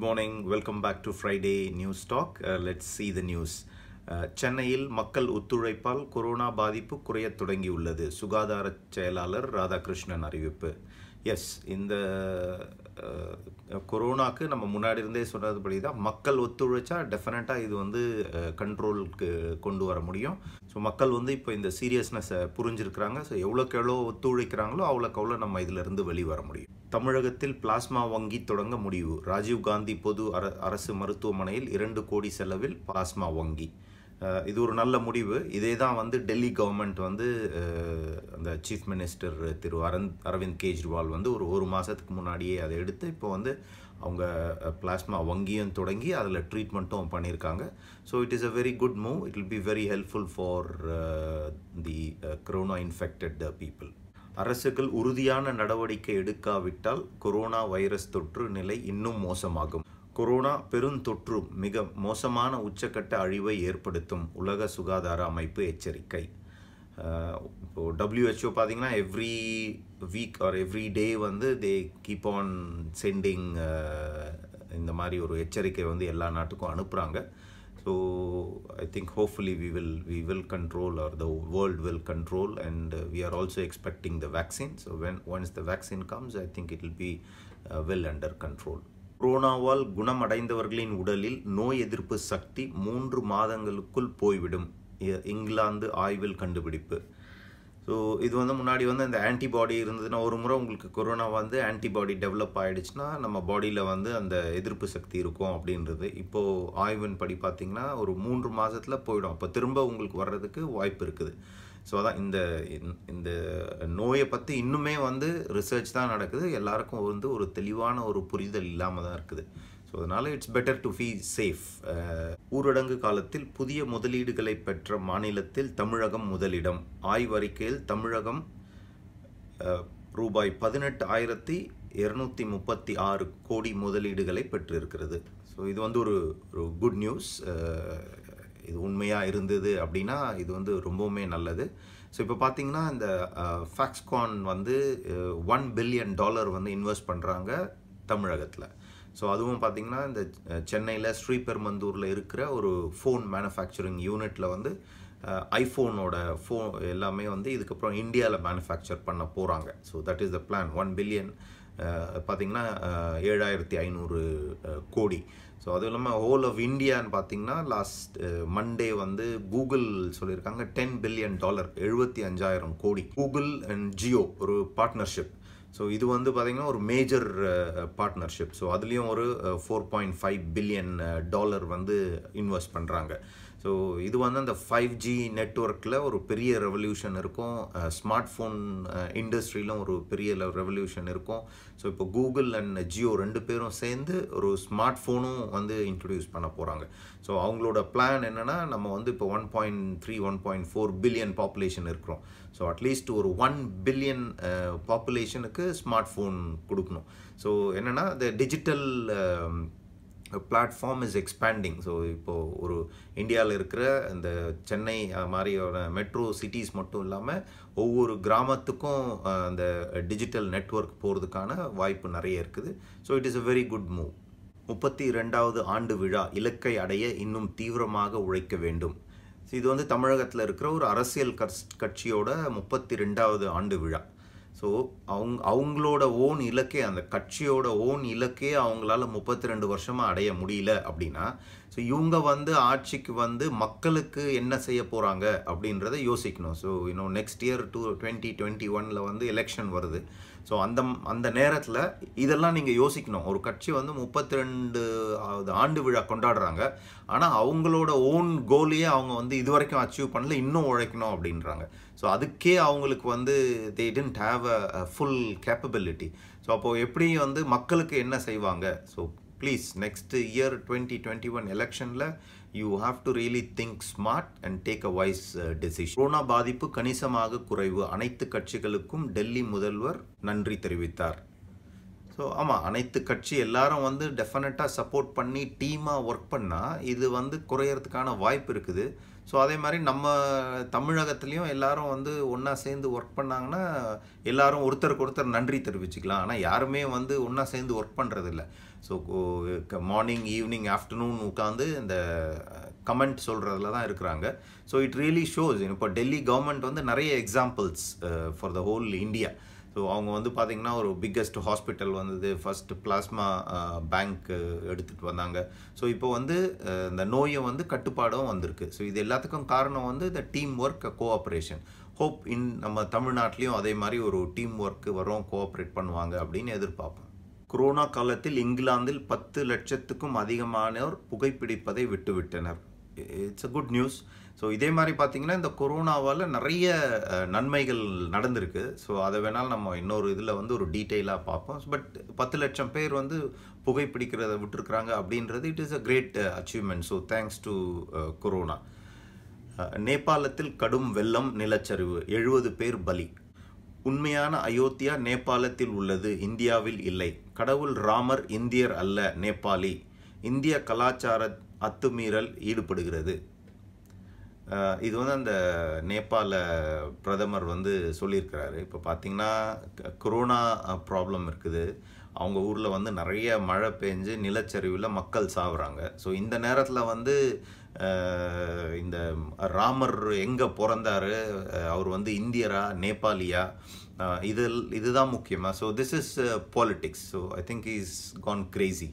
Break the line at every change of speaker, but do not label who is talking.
good morning welcome back to Friday news talk let see the news சென்னையில் மக்கள் ஒத்துழைப்பால் corona பாதிப்பு குறையத் தொடங்கியுள்ளது சுகாதார செயலாளர் ராதாகிருஷ்ணன் அறிவிப்பு எஸ் இந்த கொரோனாக்கு நம்ம முன்னாடி இருந்தே சொன்னதுபடி தான் மக்கள் ஒத்துழைச்சா டெஃபினட்டாக இது வந்து கண்ட்ரோலுக்கு uh, கொண்டு வர முடியும் ஸோ மக்கள் வந்து இப்போ இந்த சீரியஸ்னஸை புரிஞ்சிருக்கிறாங்க ஸோ எவ்வளோக்கு எவ்வளோ ஒத்துழைக்கிறாங்களோ அவ்வளோக்கு அவ்வளோ நம்ம இதிலிருந்து வெளிவர முடியும் தமிழகத்தில் பிளாஸ்மா வங்கி தொடங்க முடிவு ராஜீவ்காந்தி பொது அரசு மருத்துவமனையில் இரண்டு கோடி செலவில் பிளாஸ்மா வங்கி இது ஒரு நல்ல முடிவு இதே தான் வந்து டெல்லி கவர்மெண்ட் வந்து அந்த சீஃப் மினிஸ்டர் திரு அரந்த் அரவிந்த் கெஜ்ரிவால் வந்து ஒரு ஒரு மாதத்துக்கு முன்னாடியே அதை எடுத்து இப்போ வந்து அவங்க பிளாஸ்மா வங்கியும் தொடங்கி அதில் ட்ரீட்மெண்ட்டும் பண்ணியிருக்காங்க so it is a very good move it will be very helpful for the corona infected people அரசுகள் உறுதியான நடவடிக்கை எடுக்காவிட்டால் கொரோனா வைரஸ் தொற்று நிலை இன்னும் மோசமாகும் கொரோனா பெருந்தொற்று மிக மோசமான உச்சக்கட்ட அழிவை ஏற்படுத்தும் உலக சுகாதார அமைப்பு எச்சரிக்கை இப்போது டபிள்யூஹெச்ஓ பார்த்தீங்கன்னா every week or every day வந்து தே கீப் ஆன் சென்டிங் இந்த மாதிரி ஒரு எச்சரிக்கை வந்து எல்லா நாட்டுக்கும் அனுப்புகிறாங்க so I think hopefully we will we will control or the world will control and we are also expecting the vaccine so when once the vaccine comes I think it will be well under control புரோனாவால் குணமடைந்தவர்களின் உடலில் நோய் எதிர்ப்பு சக்தி மூன்று மாதங்களுக்குள் போய்விடும் இங்கிலாந்து ஆய்வில் கண்டுபிடிப்பு ஸோ இது வந்து முன்னாடி வந்து அந்த ஆன்டிபாடி இருந்ததுன்னா ஒரு முறை உங்களுக்கு கொரோனா வந்து ஆன்டிபாடி டெவலப் ஆகிடுச்சுன்னா நம்ம பாடியில் வந்து அந்த எதிர்ப்பு சக்தி இருக்கும் அப்படின்றது இப்போது ஆய்வின் படி பார்த்திங்கன்னா ஒரு மூன்று மாதத்தில் போயிடும் அப்போ திரும்ப உங்களுக்கு வர்றதுக்கு வாய்ப்பு இருக்குது ஸோ அதான் இந்த இந்த நோயை பற்றி இன்னுமே வந்து ரிசர்ச் தான் நடக்குது எல்லாருக்கும் வந்து ஒரு தெளிவான ஒரு புரிதல் இல்லாமல் தான் இருக்குது ஸோ அதனால் it's better to feel safe ஊரடங்கு காலத்தில் புதிய முதலீடுகளை பெற்ற மாநிலத்தில் தமிழகம் முதலிடம் ஆய்வறிக்கையில் தமிழகம் ரூபாய் பதினெட்டு ஆயிரத்தி இரநூத்தி முப்பத்தி ஆறு கோடி முதலீடுகளை பெற்றிருக்கிறது ஸோ இது வந்து ஒரு ஒரு குட் நியூஸ் இது உண்மையாக இருந்தது அப்படின்னா இது வந்து ரொம்பவுமே நல்லது ஸோ இப்போ பார்த்தீங்கன்னா இந்த ஃபேக்ஸ்கான் வந்து ஒன் பில்லியன் டாலர் வந்து இன்வெஸ்ட் பண்ணுறாங்க தமிழகத்தில் ஸோ அதுவும் பார்த்திங்கன்னா இந்த சென்னையில் ஸ்ரீபெருமந்தூரில் இருக்கிற ஒரு ஃபோன் மேனுஃபேக்சரிங் யூனிட்டில் வந்து ஐஃபோனோட ஃபோன் எல்லாமே வந்து இதுக்கப்புறம் இந்தியாவில் மேனுஃபேக்சர் பண்ண போகிறாங்க so that is the plan one billion பார்த்திங்கன்னா ஏழாயிரத்தி ஐநூறு கோடி ஸோ அதுவும் இல்லாமல் ஹோல் ஆஃப் இந்தியான்னு பார்த்தீங்கன்னா லாஸ்ட் மண்டே வந்து கூகுள் சொல்லியிருக்காங்க டென் பில்லியன் டாலர் எழுபத்தி அஞ்சாயிரம் கோடி கூகுள் அண்ட் ஜியோ ஒரு பார்ட்னர்ஷிப் ஸோ இது வந்து பார்த்திங்கன்னா ஒரு மேஜர் பார்ட்னர்ஷிப் ஸோ அதுலேயும் ஒரு four point five billion dollar வந்து இன்வெஸ்ட் பண்ணுறாங்க ஸோ இது வந்து அந்த ஃபைவ் ஜி நெட்ஒர்க்கில் ஒரு பெரிய ரெவல்யூஷன் இருக்கும் ஸ்மார்ட் ஃபோன் இண்டஸ்ட்ரியிலும் ஒரு பெரிய ரெவல்யூஷன் இருக்கும் ஸோ இப்போ கூகுள் அண்ட் ஜியோ ரெண்டு பேரும் சேர்ந்து ஒரு ஸ்மார்ட் ஃபோனும் வந்து இன்ட்ரடியூஸ் பண்ண போகிறாங்க ஸோ அவங்களோட பிளான் என்னென்னா நம்ம வந்து இப்போ one point three one point four billion population இருக்கிறோம் ஸோ அட்லீஸ்ட் ஒரு ஒன் பில்லியன் பாப்புலேஷனுக்கு அவங்களுக்கு ஸ்மார்ட் ஃபோன் கொடுக்கணும் ஸோ என்னென்னா the digital platform is expanding so இப்போது ஒரு இந்தியாவில் இருக்கிற இந்த சென்னை மாதிரியான மெட்ரோ சிட்டிஸ் மட்டும் இல்லாமல் ஒவ்வொரு கிராமத்துக்கும் அந்த டிஜிட்டல் நெட்ஒர்க் போகிறதுக்கான வாய்ப்பு நிறைய இருக்குது so it is a very good move முப்பத்தி ரெண்டாவது ஆண்டு விழா இலக்கை அடைய இன்னும் தீவிரமாக உழைக்க வேண்டும் இது வந்து தமிழகத்தில் இருக்கிற ஒரு அரசியல் கட்சியோட முப்பத்தி ரெண்டாவது ஆண்டு விழா ஸோ அவங் அவங்களோட ஓன் இலக்கே அந்த கட்சியோட ஓன் இலக்கே அவங்களால முப்பத்தி ரெண்டு வருஷமாக அடைய முடியல அப்படின்னா ஸோ இவங்க வந்து ஆட்சிக்கு வந்து மக்களுக்கு என்ன செய்ய போகிறாங்க அப்படின்றத யோசிக்கணும் ஸோ இன்னும் next year two twenty twenty ஒனில் வந்து எலெக்ஷன் வருது ஸோ அந்த அந்த நேரத்தில் இதெல்லாம் நீங்கள் யோசிக்கணும் ஒரு கட்சி வந்து முப்பத்தி ரெண்டு ஆண்டு விழா கொண்டாடுறாங்க ஆனால் அவங்களோட ஓன் கோலையே அவங்க வந்து இது வரைக்கும் அச்சீவ் பண்ணல இன்னும் உழைக்கணும் அப்படின்றாங்க ஸோ அதுக்கே அவங்களுக்கு வந்து they tend have a full capability so அப்போது எப்படி வந்து மக்களுக்கு என்ன செய்வாங்க so please next year twenty twenty one எலெக்ஷனில் you have to really think smart and take a wise decision கொரோனா பாதிப்பு கணிசமாக குறைவு அனைத்து கட்சிகளுக்கும் டெல்லி முதல்வர் நன்றி தெரிவித்தார் ஸோ ஆமாம் அனைத்து கட்சி எல்லாரும் வந்து டெஃபினட்டாக சப்போர்ட் பண்ணி டீமாக ஒர்க் பண்ணால் இது வந்து குறையிறதுக்கான வாய்ப்பு இருக்குது ஸோ அதே மாதிரி நம்ம தமிழகத்துலேயும் எல்லாரும் வந்து ஒன்றா சேர்ந்து ஒர்க் பண்ணாங்கன்னா எல்லாரும் ஒருத்தருக்கு ஒருத்தர் நன்றி தெரிவிச்சுக்கலாம் ஆனால் யாருமே வந்து ஒன்றா சேர்ந்து ஒர்க் பண்ணுறதில்ல ஸோ மார்னிங் ஈவினிங் ஆஃப்டர்நூன் உட்காந்து இந்த கமெண்ட் சொல்கிறதுல தான் இருக்கிறாங்க ஸோ இட் ரியலி ஷோஸ் இப்போ டெல்லி கவர்மெண்ட் வந்து நிறைய examples for the whole India so அவங்க வந்து பார்த்திங்கன்னா ஒரு பிக்கஸ்ட் ஹாஸ்பிட்டல் வந்தது ஃபஸ்ட்டு பிளாஸ்மா பேங்க் எடுத்துகிட்டு வந்தாங்க ஸோ இப்போ வந்து இந்த நோயை வந்து கட்டுப்பாடும் வந்திருக்கு ஸோ இது எல்லாத்துக்கும் காரணம் வந்து இந்த team work cooperation hope in நம்ம தமிழ்நாட்டிலையும் அதே மாதிரி ஒரு டீம் ஒர்க்கு வரும் கோஆப்ரேட் பண்ணுவாங்க அப்படின்னு எதிர்பார்ப்போம் கொரோனா காலத்தில் இங்கிலாந்தில் பத்து லட்சத்துக்கும் அதிகமானோர் புகைப்பிடிப்பதை விட்டுவிட்டனர் it's a good news so இதே மாதிரி பார்த்திங்கன்னா இந்த கொரோனாவால் நிறைய நன்மைகள் நடந்திருக்கு ஸோ அதை வேணாலும் நம்ம இன்னொரு இதில் வந்து ஒரு டீட்டெயிலாக பார்ப்போம் பட் பத்து லட்சம் பேர் வந்து புகைப்பிடிக்கிறத விட்டுருக்குறாங்க அப்படின்றது it is a great achievement so thanks to corona நேபாளத்தில் கடும் வெள்ளம் நிலச்சரிவு எழுபது பேர் பலி உண்மையான அயோத்தியா நேபாளத்தில் உள்ளது இந்தியாவில் இல்லை கடவுள் ராமர் இந்தியர் அல்ல நேபாளி இந்திய கலாச்சார அத்துமீறல் ஈடுபடுகிறது இது வந்து அந்த நேபாள பிரதமர் வந்து சொல்லியிருக்கிறாரு இப்போ பார்த்திங்கன்னா கொரோனா ப்ராப்ளம் இருக்குது அவங்க ஊரில் வந்து நிறைய மழை பெஞ்சு நிலச்சரிவில் மக்கள் சாவுறாங்க ஸோ இந்த நேரத்தில் வந்து இந்த ராமர் எங்கே பிறந்தார் அவர் வந்து இந்தியரா நேபாளியா இதில் இதுதான் முக்கியமாக so this is politics so I think is gone Crazy